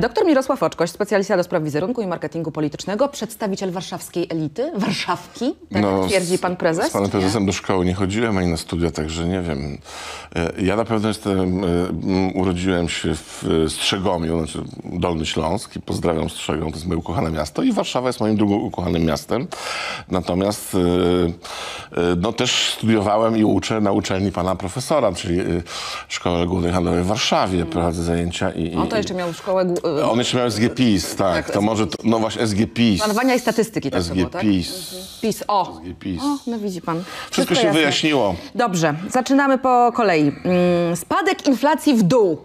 Doktor Mirosław Oczkoś, specjalista do spraw wizerunku i marketingu politycznego, przedstawiciel warszawskiej elity, Warszawki, tak no, twierdzi pan prezes. Z panem prezesem do szkoły nie chodziłem ani na studia, także nie wiem. E, ja na pewno jestem, e, urodziłem się w e, Strzegomiu, znaczy Dolny Śląsk i pozdrawiam Strzegom, to jest moje ukochane miasto i Warszawa jest moim drugim ukochanym miastem. Natomiast E, no też studiowałem i uczę na uczelni pana profesora, czyli e, Szkoły Głównej Handlowej w Warszawie. Mm. Prowadzę zajęcia i... i on to jeszcze miał szkołę... E, on jeszcze miał SGPIS, tak. tak to może... To, no właśnie SGPIS. Planowania i statystyki tak SGPiS. Tak? PiS. o. SGPIS. O, no widzi pan. Wszystko, Wszystko się jasne. wyjaśniło. Dobrze, zaczynamy po kolei. Mm, spadek inflacji w dół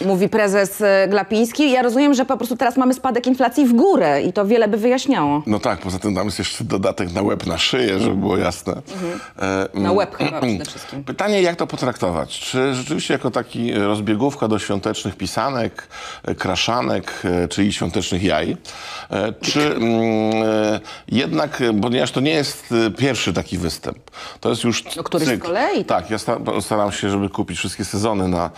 mówi prezes e, Glapiński. Ja rozumiem, że po prostu teraz mamy spadek inflacji w górę i to wiele by wyjaśniało. No tak, poza tym tam jest jeszcze dodatek na łeb na szyję, żeby było jasne. Mhm. E, na mm, łeb chyba mm, przede wszystkim. Pytanie, jak to potraktować? Czy rzeczywiście jako taki rozbiegówka do świątecznych pisanek, e, kraszanek, czyli świątecznych jaj? czy mm, jednak, ponieważ to nie jest pierwszy taki występ, to jest już no, który z kolei? Tak, ja staram się, żeby kupić wszystkie sezony na,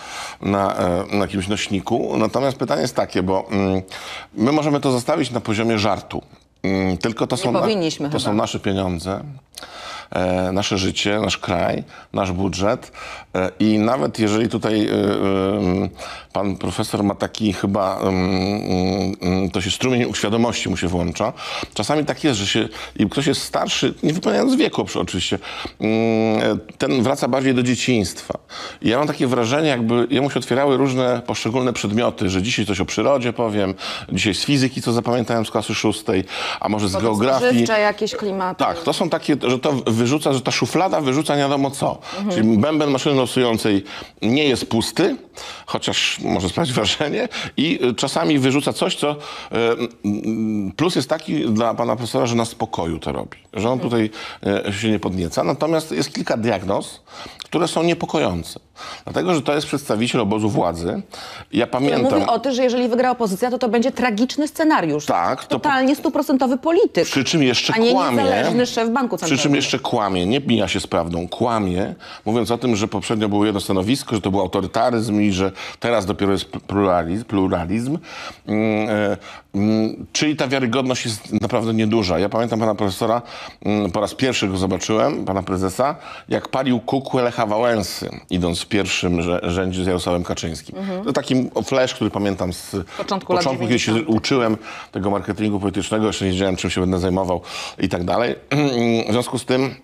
na, na jakimś nośniku. Natomiast pytanie jest takie, bo mm, my możemy to zostawić na poziomie żartu. Mm, tylko to, są, na, to są nasze pieniądze. E, nasze życie, nasz kraj, nasz budżet. E, I nawet jeżeli tutaj e, pan profesor ma taki chyba, to się strumień uświadomości mu się włącza. Czasami tak jest, że się, i ktoś jest starszy, nie wypełniając wieku oczywiście, mm, ten wraca bardziej do dzieciństwa. I ja mam takie wrażenie, jakby jemu się otwierały różne poszczególne przedmioty, że dzisiaj coś o przyrodzie powiem, dzisiaj z fizyki, co zapamiętałem z klasy szóstej, a może z Bo geografii. jakieś klimaty. Tak, to są takie, że to wyrzuca, że ta szuflada wyrzuca nie wiadomo co. Mhm. Czyli bęben maszyny losującej nie jest pusty, chociaż może sprawić wrażenie, i y, czasami wyrzuca coś, co y, plus jest taki dla pana profesora, że na spokoju to robi, że on tutaj y, się nie podnieca. Natomiast jest kilka diagnoz, które są niepokojące. Dlatego, że to jest przedstawiciel obozu władzy. Ja pamiętam... Mówił o tym, że jeżeli wygra opozycja, to to będzie tragiczny scenariusz. Tak. To Totalnie stuprocentowy polityk. Przy czym jeszcze a nie kłamie... niezależny szef Banku Centralnego. Przy czym jeszcze kłamie, nie mija się z prawdą, kłamie, mówiąc o tym, że poprzednio było jedno stanowisko, że to był autorytaryzm że teraz dopiero jest pluralizm, pluralizm. Mm, e, mm, czyli ta wiarygodność jest naprawdę nieduża. Ja pamiętam pana profesora, mm, po raz pierwszy go zobaczyłem, pana prezesa, jak palił kukłę Lecha Wałęsy, idąc w pierwszym rzędzie z Jarosławem Kaczyńskim. Mhm. To taki flash, który pamiętam z początku, początku kiedy się uczyłem tego marketingu politycznego, jeszcze nie wiedziałem, czym się będę zajmował i tak dalej. W związku z tym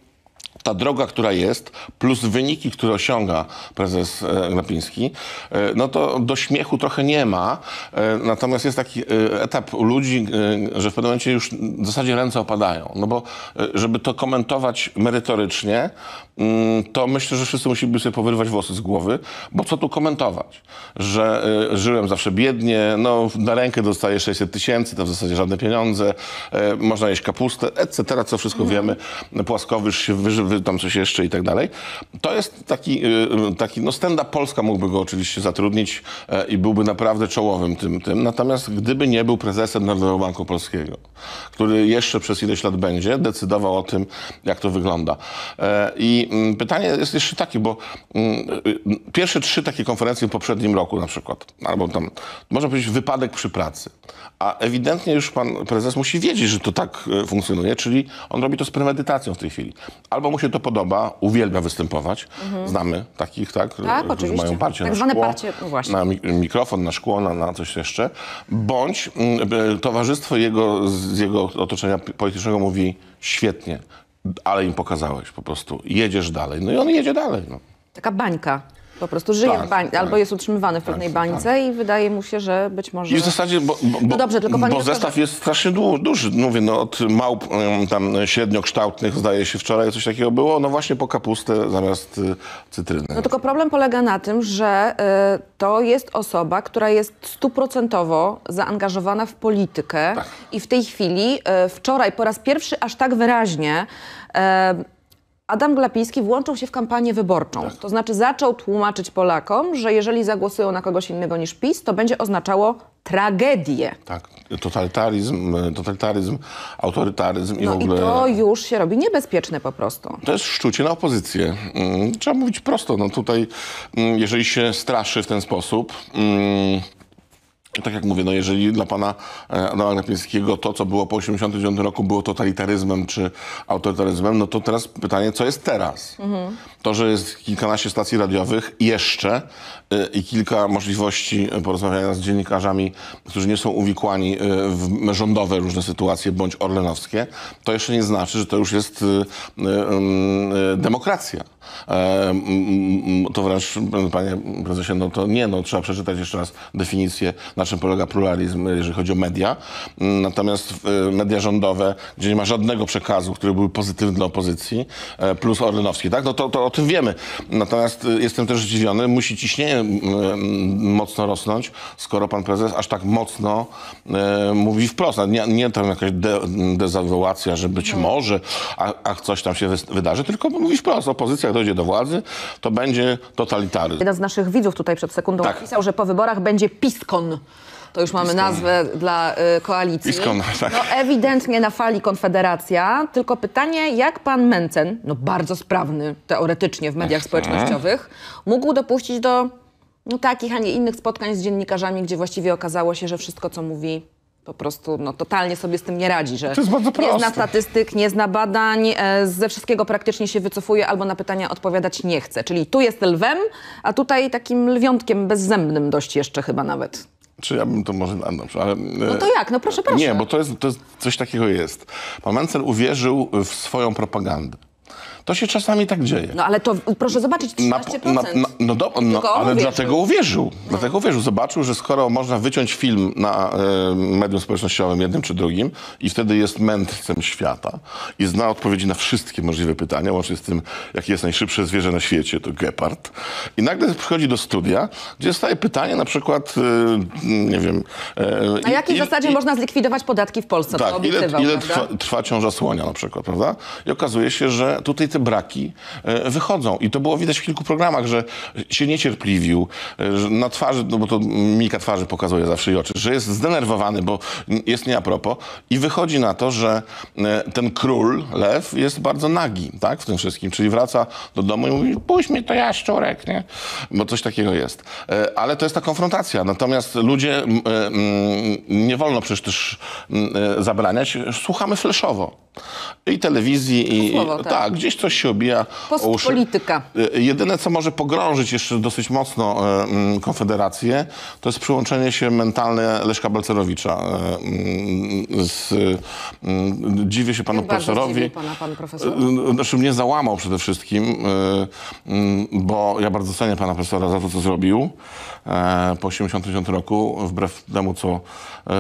ta droga, która jest, plus wyniki, które osiąga prezes e, Glapiński, e, no to do śmiechu trochę nie ma. E, natomiast jest taki etap u ludzi, że w pewnym momencie już w zasadzie ręce opadają. No bo żeby to komentować merytorycznie, mm, to myślę, że wszyscy musieliby sobie powyrywać włosy z głowy, bo co tu komentować? Że żyłem zawsze biednie, no na rękę dostaję 600 tysięcy, to w zasadzie żadne pieniądze, można jeść kapustę, etc., co wszystko mhm. wiemy. Płaskowyż się wyżywa wy tam coś jeszcze i tak dalej. To jest taki, y, y, taki no stand-up Polska mógłby go oczywiście zatrudnić e, i byłby naprawdę czołowym tym, tym. Natomiast gdyby nie był prezesem Narodowego Banku Polskiego, który jeszcze przez ileś lat będzie, decydował o tym, jak to wygląda. E, I mm, pytanie jest jeszcze takie, bo mm, y, pierwsze trzy takie konferencje w poprzednim roku na przykład, albo tam, można powiedzieć wypadek przy pracy, a ewidentnie już pan prezes musi wiedzieć, że to tak e, funkcjonuje, czyli on robi to z premedytacją w tej chwili. Albo musi się to podoba, uwielbia występować. Mhm. Znamy takich, tak? Tak, którzy oczywiście. mają parcie Tak na szkło, parcie, no właśnie. na mikrofon, na szkło, na, na coś jeszcze. Bądź mm, e, towarzystwo jego, z jego otoczenia politycznego mówi świetnie, ale im pokazałeś po prostu. Jedziesz dalej. No i on jedzie dalej. No. Taka bańka. Po prostu żyje tak, w bańce, tak, albo jest utrzymywany w tak, pewnej tak, bańce i wydaje mu się, że być może... I w zasadzie, bo, bo, no dobrze, tylko bo zestaw jest strasznie duży. Mówię, no od małp tam średniokształtnych, zdaje się, wczoraj coś takiego było, no właśnie po kapustę zamiast y, cytryny. No tylko problem polega na tym, że y, to jest osoba, która jest stuprocentowo zaangażowana w politykę tak. i w tej chwili, y, wczoraj po raz pierwszy aż tak wyraźnie... Y, Adam Glapiński włączył się w kampanię wyborczą. Tak. To znaczy zaczął tłumaczyć Polakom, że jeżeli zagłosują na kogoś innego niż PiS, to będzie oznaczało tragedię. Tak, totalitaryzm, totalitaryzm autorytaryzm i no w ogóle... i to już się robi niebezpieczne po prostu. To jest szczucie na opozycję. Mm, trzeba mówić prosto. No tutaj, mm, jeżeli się straszy w ten sposób... Mm, tak jak mówię, no jeżeli dla pana e, Adama Glapińskiego to, co było po 1989 roku, było totalitaryzmem czy autorytaryzmem, no to teraz pytanie, co jest teraz? Mhm. To, że jest kilkanaście stacji radiowych jeszcze y, i kilka możliwości y, porozmawiania z dziennikarzami, którzy nie są uwikłani y, w rządowe różne sytuacje bądź orlenowskie, to jeszcze nie znaczy, że to już jest demokracja. E, to wręcz, panie prezesie, no to nie, no trzeba przeczytać jeszcze raz definicję, na czym polega pluralizm, jeżeli chodzi o media. Mm, natomiast media rządowe, gdzie nie ma żadnego przekazu, który byłby pozytywny dla opozycji, e, plus orlenowski, tak? No to, to tym wiemy. Natomiast y, jestem też zdziwiony, musi ciśnienie mocno rosnąć, skoro pan prezes aż tak mocno e, mówi wprost. Nie, nie tam jakaś de, że być no. może, a, a, coś tam się wydarzy, tylko mówi wprost. Opozycja, jak dojdzie do władzy, to będzie totalitaryzm. Jeden z naszych widzów tutaj przed sekundą tak. pisał, że po wyborach będzie piskon to już mamy nazwę dla y, koalicji. Iskona, tak. No ewidentnie na fali Konfederacja, tylko pytanie, jak pan Mencen, no bardzo sprawny teoretycznie w mediach społecznościowych, mógł dopuścić do no, takich, a nie innych spotkań z dziennikarzami, gdzie właściwie okazało się, że wszystko, co mówi, po prostu no, totalnie sobie z tym nie radzi, że To jest nie zna statystyk, nie zna badań, e, ze wszystkiego praktycznie się wycofuje albo na pytania odpowiadać nie chce. Czyli tu jest lwem, a tutaj takim lwiątkiem bezzębnym dość jeszcze chyba nawet. Czy ja bym to może... Dobrze, ale, e, no to jak? No proszę, proszę. Nie, bo to jest, to jest coś takiego jest. Pan Mencel uwierzył w swoją propagandę. To się czasami tak dzieje. No ale to proszę zobaczyć, 13%. Na, na, na, no, do, no ale dlatego uwierzył. No. Dlatego uwierzył. Zobaczył, że skoro można wyciąć film na e, medium społecznościowym jednym czy drugim i wtedy jest mędrcem świata i zna odpowiedzi na wszystkie możliwe pytania, łącznie z tym, jakie jest najszybsze zwierzę na świecie, to gepard. I nagle przychodzi do studia, gdzie staje pytanie na przykład, e, nie wiem... A e, na jakiej zasadzie i, można zlikwidować podatki w Polsce? Tak, ile, ile trwa, trwa ciąża słonia na przykład, prawda? I okazuje się, że tutaj te braki e, wychodzą. I to było widać w kilku programach, że się niecierpliwił, e, że na twarzy, no bo to mika twarzy pokazuje zawsze i oczy, że jest zdenerwowany, bo jest nie a propos. I wychodzi na to, że e, ten król, lew, jest bardzo nagi tak, w tym wszystkim. Czyli wraca do domu i mówi, puść mnie, to ja szczurek, nie? Bo coś takiego jest. Ale to jest ta konfrontacja. Natomiast ludzie, nie wolno przecież też zabraniać, słuchamy fleszowo. I telewizji, i Słowo, tak. tak. gdzieś coś się obija. Postpolityka. Y, y, jedyne, co może pogrążyć jeszcze dosyć mocno e, Konfederację, to jest przyłączenie się mentalne Leszka Balcerowicza. E, z, e, dziwię się panu Jak profesorowi. Pana, pan profesor. Znaczy mnie załamał przede wszystkim, bo ja bardzo cenię pana profesora za to, co zrobił po 80 roku, wbrew temu, co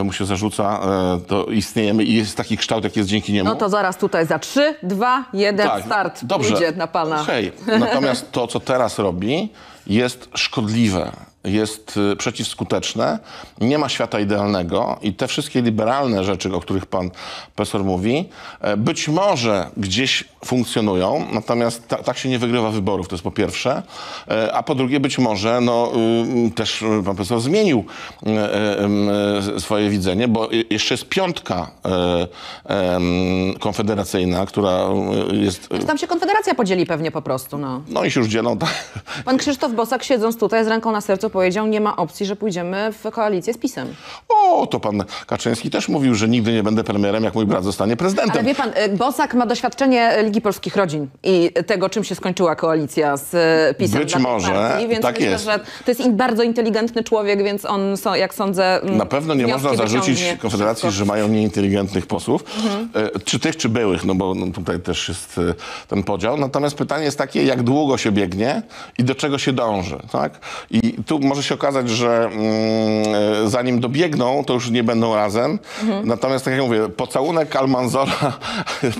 mu się zarzuca, to istniejemy i jest taki kształt, jaki jest dzięki niemu. No zaraz tutaj za 3, 2, 1, tak, start dobrze. idzie na pana. Hej, natomiast to, co teraz robi, jest szkodliwe jest y, przeciwskuteczne, nie ma świata idealnego i te wszystkie liberalne rzeczy, o których pan profesor mówi, e, być może gdzieś funkcjonują, natomiast ta, tak się nie wygrywa wyborów, to jest po pierwsze, e, a po drugie być może no, y, też pan profesor zmienił e, swoje widzenie, bo jeszcze jest piątka konfederacyjna, która y, jest... tam się konfederacja podzieli pewnie po prostu, no. No i się już dzielą, tak. Pan Krzysztof Bosak siedząc tutaj z ręką na sercu powiedział, nie ma opcji, że pójdziemy w koalicję z PiSem. O, to pan Kaczyński też mówił, że nigdy nie będę premierem, jak mój brat zostanie prezydentem. Ale wie pan, y, Bosak ma doświadczenie Ligi Polskich Rodzin i tego, czym się skończyła koalicja z y, PiSem. Być może, partii, więc tak myślę, jest. Że to jest bardzo inteligentny człowiek, więc on, jak sądzę... Mm, Na pewno nie można zarzucić Konfederacji, wszystko. że mają nieinteligentnych posłów. Mhm. E, czy tych, czy byłych, no bo no, tutaj też jest e, ten podział. Natomiast pytanie jest takie, jak długo się biegnie i do czego się dąży, tak? I tu może się okazać, że mm, zanim dobiegną, to już nie będą razem. Mhm. Natomiast tak jak mówię, pocałunek Almanzora...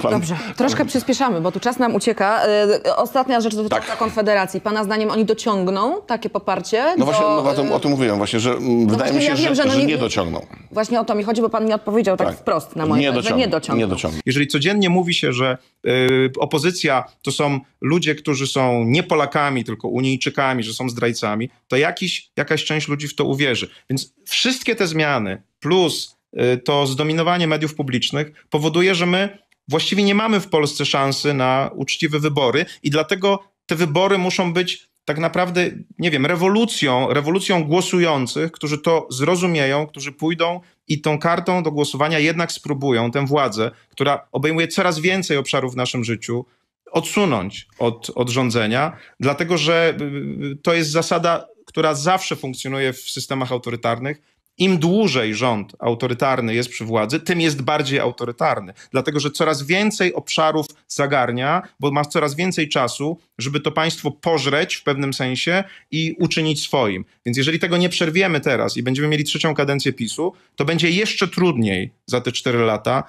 Pan... Dobrze, troszkę przyspieszamy, bo tu czas nam ucieka. Y, ostatnia rzecz dotycząca tak. Konfederacji. Pana zdaniem oni dociągną takie poparcie? No do... No właśnie no, o, y, tym, mówiłem właśnie, że no wydaje znaczy, mi się, ja wiem, że, że, no, że nie dociągną. Właśnie o to mi chodzi, bo pan nie odpowiedział tak, tak. wprost na moje pytanie, nie dociągnął. nie dociągnął. Jeżeli codziennie mówi się, że y, opozycja to są ludzie, którzy są nie Polakami, tylko Unijczykami, że są zdrajcami, to jakiś, jakaś część ludzi w to uwierzy. Więc wszystkie te zmiany plus y, to zdominowanie mediów publicznych powoduje, że my właściwie nie mamy w Polsce szansy na uczciwe wybory i dlatego te wybory muszą być tak naprawdę, nie wiem, rewolucją, rewolucją głosujących, którzy to zrozumieją, którzy pójdą i tą kartą do głosowania jednak spróbują tę władzę, która obejmuje coraz więcej obszarów w naszym życiu, odsunąć od, od rządzenia, dlatego że y, y, to jest zasada, która zawsze funkcjonuje w systemach autorytarnych, im dłużej rząd autorytarny jest przy władzy, tym jest bardziej autorytarny, dlatego że coraz więcej obszarów zagarnia, bo ma coraz więcej czasu, żeby to państwo pożreć w pewnym sensie i uczynić swoim. Więc jeżeli tego nie przerwiemy teraz i będziemy mieli trzecią kadencję PiSu, to będzie jeszcze trudniej za te cztery lata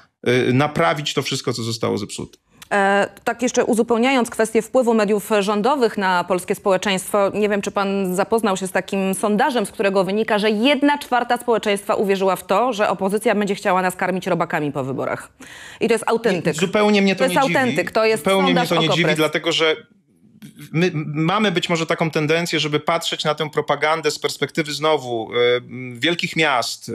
y, naprawić to wszystko, co zostało zepsute. E, tak jeszcze uzupełniając kwestię wpływu mediów rządowych na polskie społeczeństwo, nie wiem, czy pan zapoznał się z takim sondażem, z którego wynika, że jedna czwarta społeczeństwa uwierzyła w to, że opozycja będzie chciała nas karmić robakami po wyborach. I to jest autentyk. Nie, zupełnie mnie to, to nie dziwi. To jest autentyk, to jest Zupełnie mnie to nie dziwi, dlatego że my mamy być może taką tendencję, żeby patrzeć na tę propagandę z perspektywy znowu e, wielkich miast, e,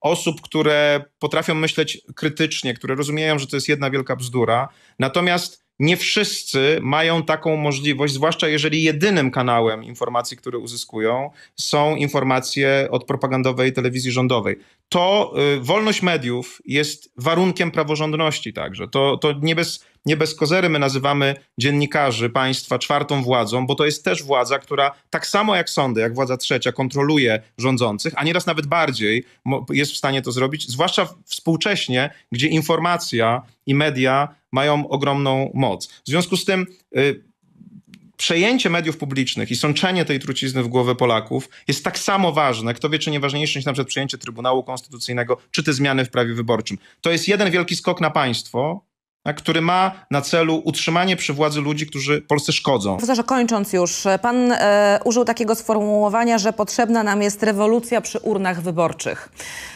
osób, które potrafią myśleć krytycznie, które rozumieją, że to jest jedna wielka bzdura. Natomiast nie wszyscy mają taką możliwość, zwłaszcza jeżeli jedynym kanałem informacji, który uzyskują, są informacje od propagandowej telewizji rządowej. To y, wolność mediów jest warunkiem praworządności także. To, to nie bez nie bez kozery my nazywamy dziennikarzy państwa czwartą władzą, bo to jest też władza, która tak samo jak sądy, jak władza trzecia kontroluje rządzących, a nieraz nawet bardziej jest w stanie to zrobić, zwłaszcza współcześnie, gdzie informacja i media mają ogromną moc. W związku z tym y, przejęcie mediów publicznych i sączenie tej trucizny w głowę Polaków jest tak samo ważne, kto wie, czy nie ważniejsze niż na przykład przejęcie Trybunału Konstytucyjnego, czy te zmiany w prawie wyborczym. To jest jeden wielki skok na państwo, który ma na celu utrzymanie przy władzy ludzi, którzy Polsce szkodzą. Profesorze, kończąc już, pan e, użył takiego sformułowania, że potrzebna nam jest rewolucja przy urnach wyborczych.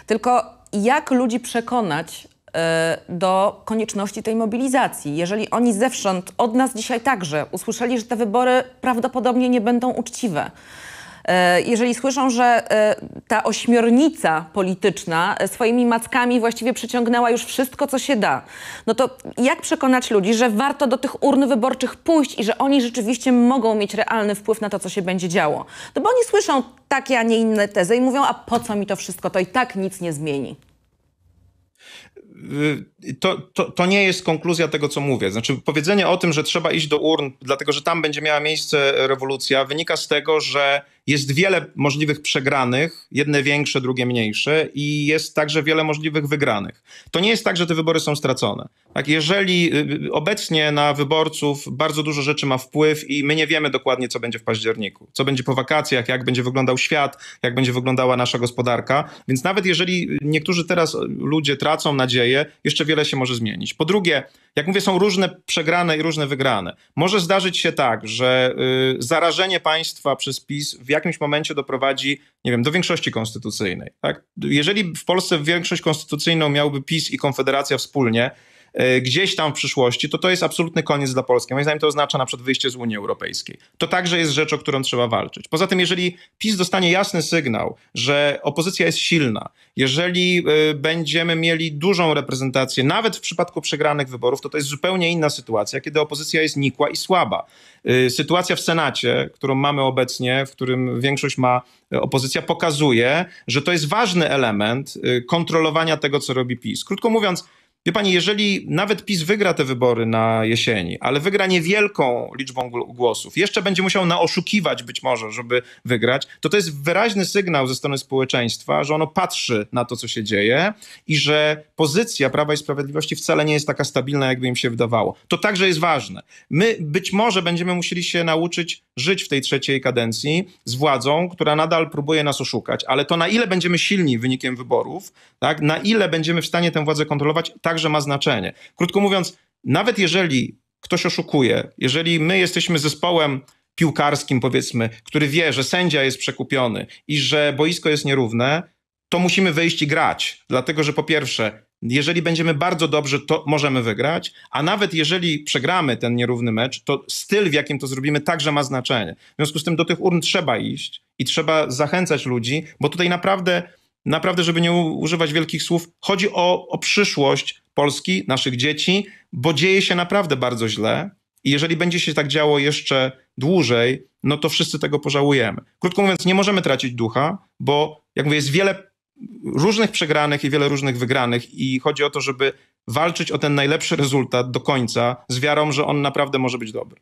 Tylko jak ludzi przekonać e, do konieczności tej mobilizacji, jeżeli oni zewsząd, od nas dzisiaj także, usłyszeli, że te wybory prawdopodobnie nie będą uczciwe? E, jeżeli słyszą, że e, ta ośmiornica polityczna e, swoimi mackami właściwie przyciągnęła już wszystko, co się da, no to jak przekonać ludzi, że warto do tych urn wyborczych pójść i że oni rzeczywiście mogą mieć realny wpływ na to, co się będzie działo? No bo oni słyszą takie, a nie inne tezy i mówią, a po co mi to wszystko, to i tak nic nie zmieni. Y, to, to, to, nie jest konkluzja tego, co mówię. Znaczy, powiedzenie o tym, że trzeba iść do urn, dlatego że tam będzie miała miejsce rewolucja, wynika z tego, że jest wiele możliwych przegranych, jedne większe, drugie mniejsze, i jest także wiele możliwych wygranych. To nie jest tak, że te wybory są stracone. Tak, jeżeli y, y, obecnie na wyborców bardzo dużo rzeczy ma wpływ i my nie wiemy dokładnie, co będzie w październiku, co będzie po wakacjach, jak będzie wyglądał świat, jak będzie wyglądała nasza gospodarka, więc nawet jeżeli niektórzy teraz y, ludzie tracą nadzieję, jeszcze wiele się może zmienić. Po drugie, jak mówię, są różne przegrane i różne wygrane. Może zdarzyć się tak, że y, zarażenie państwa przez PiS w jakimś momencie doprowadzi, nie wiem, do większości konstytucyjnej. Tak? Jeżeli w Polsce większość konstytucyjną miałby PiS i Konfederacja wspólnie, E, gdzieś tam w przyszłości, to to jest absolutny koniec dla Polski. Moim zdaniem to oznacza na przykład wyjście z Unii Europejskiej. To także jest rzecz, o którą trzeba walczyć. Poza tym, jeżeli PiS dostanie jasny sygnał, że opozycja jest silna, jeżeli e, będziemy mieli dużą reprezentację, nawet w przypadku przegranych wyborów, to to jest zupełnie inna sytuacja, kiedy opozycja jest nikła i słaba. E, sytuacja w Senacie, którą mamy obecnie, w którym większość ma opozycja, pokazuje, że to jest ważny element kontrolowania tego, co robi PiS. Krótko mówiąc, Wie pani, jeżeli nawet PiS wygra te wybory na jesieni, ale wygra niewielką liczbą głosów, jeszcze będzie musiał naoszukiwać być może, żeby wygrać, to to jest wyraźny sygnał ze strony społeczeństwa, że ono patrzy na to, co się dzieje i że pozycja Prawa i Sprawiedliwości wcale nie jest taka stabilna, jakby im się wydawało. To także jest ważne. My być może będziemy musieli się nauczyć żyć w tej trzeciej kadencji z władzą, która nadal próbuje nas oszukać, ale to na ile będziemy silni wynikiem wyborów, tak, na ile będziemy w stanie tę władzę kontrolować, tak także ma znaczenie. Krótko mówiąc, nawet jeżeli ktoś oszukuje, jeżeli my jesteśmy zespołem piłkarskim, powiedzmy, który wie, że sędzia jest przekupiony i że boisko jest nierówne, to musimy wyjść i grać. Dlatego, że po pierwsze, jeżeli będziemy bardzo dobrze, to możemy wygrać, a nawet jeżeli przegramy ten nierówny mecz, to styl, w jakim to zrobimy, także ma znaczenie. W związku z tym do tych urn trzeba iść i trzeba zachęcać ludzi, bo tutaj naprawdę, naprawdę, żeby nie używać wielkich słów, chodzi o, o przyszłość Polski, naszych dzieci, bo dzieje się naprawdę bardzo źle. I jeżeli będzie się tak działo jeszcze dłużej, no to wszyscy tego pożałujemy. Krótko mówiąc, nie możemy tracić ducha, bo jak mówię, jest wiele różnych przegranych i wiele różnych wygranych, i chodzi o to, żeby walczyć o ten najlepszy rezultat do końca z wiarą, że on naprawdę może być dobry.